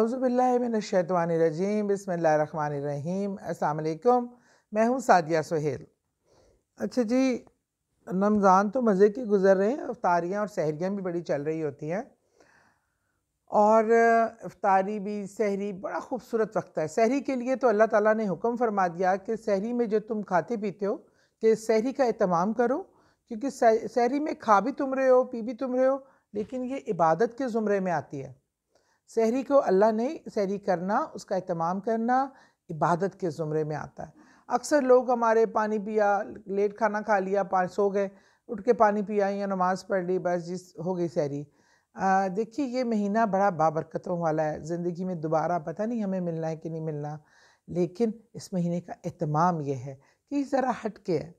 रजीम बसमीम अल्लाम मैं हूँ सादिया सुहेल अच्छा जी रमज़ान तो मज़े के गुज़र रहे हैं अफ्तारियाँ और सहरियाँ भी बड़ी चल रही होती हैं और अफ्तारी भी सहरी बड़ा खूबसूरत वक्त है सहरी के लिए तो अल्लाह ताला ने हुक्म फरमा दिया कि सहरी में जो तुम खाते पीते हो कि सहरी का अहतमाम करो क्योंकि सहरी में खा भी तुम रहे हो पी भी तुम रहे हो लेकिन ये इबादत के ज़ुमरे में आती है सहरी को अल्लाह ने सहरी करना उसका अहतमाम करना इबादत के ज़ुमरे में आता है अक्सर लोग हमारे पानी पिया लेट खाना खा लिया पाँच सो गए उठ के पानी पिया या नमाज़ पढ़ ली बस जिस हो गई सहरी देखिए ये महीना बड़ा बाबरकतों वाला है ज़िंदगी में दोबारा पता नहीं हमें मिलना है कि नहीं मिलना लेकिन इस महीने का अहतमाम यह है कि ज़रा हट के है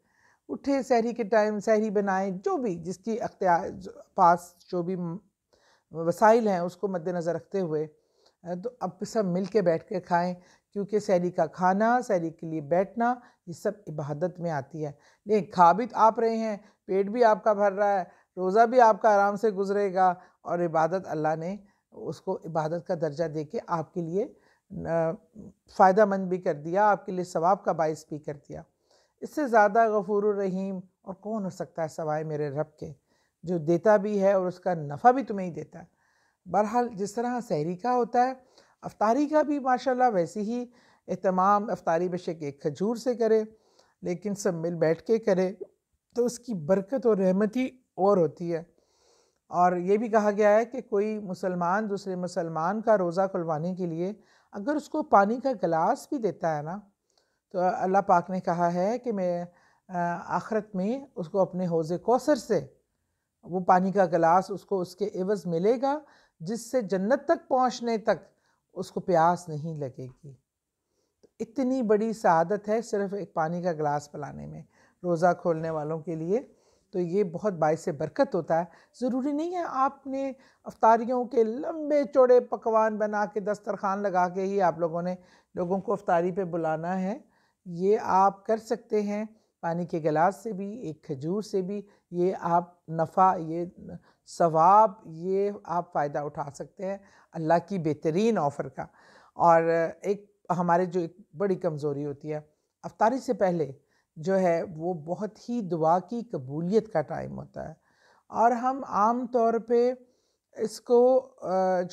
उठे सहरी के टाइम सहरी बनाएं जो भी जिसकी अख्तियार पास जो भी वसाइल हैं उसको मद्देनज़र रखते हुए तो अब सब मिल के बैठ के खाएँ क्योंकि सैरी का खाना सैरी के लिए बैठना ये सब इबादत में आती है नहीं खा भी तो आप रहे हैं पेट भी आपका भर रहा है रोज़ा भी आपका आराम से गुजरेगा और इबादत अल्लाह ने उसको इबादत का दर्जा दे के आपके लिए फ़ायदा मंद भी कर दिया आपके लिए सवाब का बायस भी कर दिया इससे ज़्यादा गफूर रहीम और कौन हो सकता है सवाए मेरे रब के जो देता भी है और उसका नफ़ा भी तुम्हें ही देता है बहरहाल जिस तरह सहरी का होता है अफतारी का भी माशाल्लाह वैसे ही अहतमाम अफतारी बशक एक खजूर से करे लेकिन सब मिल बैठ के करे तो उसकी बरकत और रहमत ही और होती है और ये भी कहा गया है कि कोई मुसलमान दूसरे मुसलमान का रोज़ा खुलवाने के लिए अगर उसको पानी का गिलास भी देता है ना तो अल्लाह पाक ने कहा है कि मैं आखरत में उसको अपने हौज़ कौसर से वो पानी का गिलास उसको उसके एवज़ मिलेगा जिससे जन्नत तक पहुंचने तक उसको प्यास नहीं लगेगी तो इतनी बड़ी सआदत है सिर्फ एक पानी का गिलास पिलाने में रोज़ा खोलने वालों के लिए तो ये बहुत बायस बरकत होता है ज़रूरी नहीं है आपने अफ्तारियों के लंबे चौड़े पकवान बना के दस्तरखान लगा के ही आप लोगों ने लोगों को अफ्तारी पे बुलाना है ये आप कर सकते हैं पानी के गिलास से भी एक खजूर से भी ये आप नफ़ा ये सवाब ये आप फ़ायदा उठा सकते हैं अल्लाह की बेहतरीन ऑफ़र का और एक हमारे जो एक बड़ी कमज़ोरी होती है अफ्तारी से पहले जो है वो बहुत ही दुआ की कबूलियत का टाइम होता है और हम आम तौर पे इसको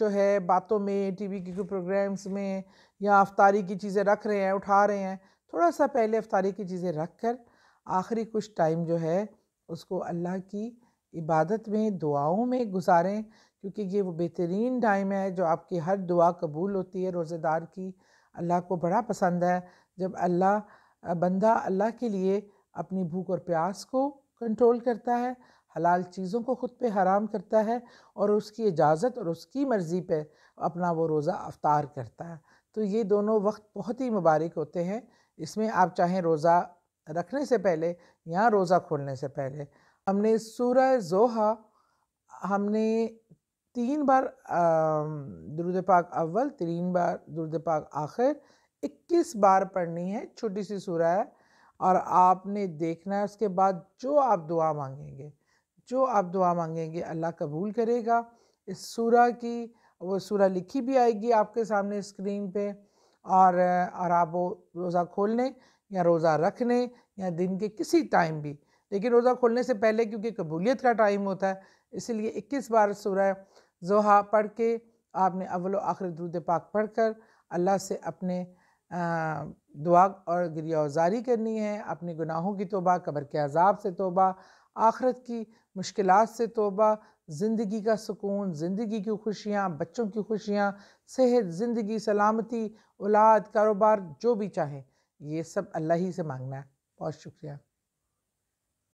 जो है बातों में टीवी के प्रोग्राम्स में या अफ्तारी की चीज़ें रख रहे हैं उठा रहे हैं थोड़ा सा पहले अफ्तारी की चीज़ें रख कर आखिरी कुछ टाइम जो है उसको अल्लाह की इबादत में दुआओं में गुजारें क्योंकि ये वो बेहतरीन टाइम है जो आपकी हर दुआ कबूल होती है रोज़ेदार की अल्लाह को बड़ा पसंद है जब अल्लाह बंदा अल्लाह के लिए अपनी भूख और प्यास को कंट्रोल करता है हलाल चीज़ों को ख़ुद पे हराम करता है और उसकी इजाज़त और उसकी मर्ज़ी पे अपना वो रोज़ा अवतार करता है तो ये दोनों वक्त बहुत ही मुबारक होते हैं इसमें आप चाहें रोज़ा रखने से पहले यहाँ रोज़ा खोलने से पहले हमने सूर जोहा हमने तीन बार दुरुद पाक अव्वल तीन बार दुरुद पाक आखिर 21 बार पढ़नी है छोटी सी सूरह है और आपने देखना है उसके बाद जो आप दुआ मांगेंगे जो आप दुआ मांगेंगे अल्लाह कबूल करेगा इस सूर्य की वो सूरह लिखी भी आएगी आपके सामने स्क्रीन पे और और आप वो रोज़ा खोल लें या रोज़ा रखने या दिन के किसी टाइम भी लेकिन रोज़ा खोलने से पहले क्योंकि कबूलियत का टाइम होता है इसलिए इक्कीस बार सूरह जोहा पढ़ के आपने अवल आखिर दूध पाक पढ़ कर अल्लाह से अपने दुआ और गिरियाजारी करनी है अपने गुनाहों की तोबा कबर के अजाब से तोबा आखरत की मुश्किल से तोबा ज़िंदगी का सुकून ज़िंदगी की खुशियाँ बच्चों की खुशियाँ सेहत ज़िंदगी सलामती औलाद कारोबार जो भी चाहें ये सब अल्लाह ही से मांगना है बहुत शुक्रिया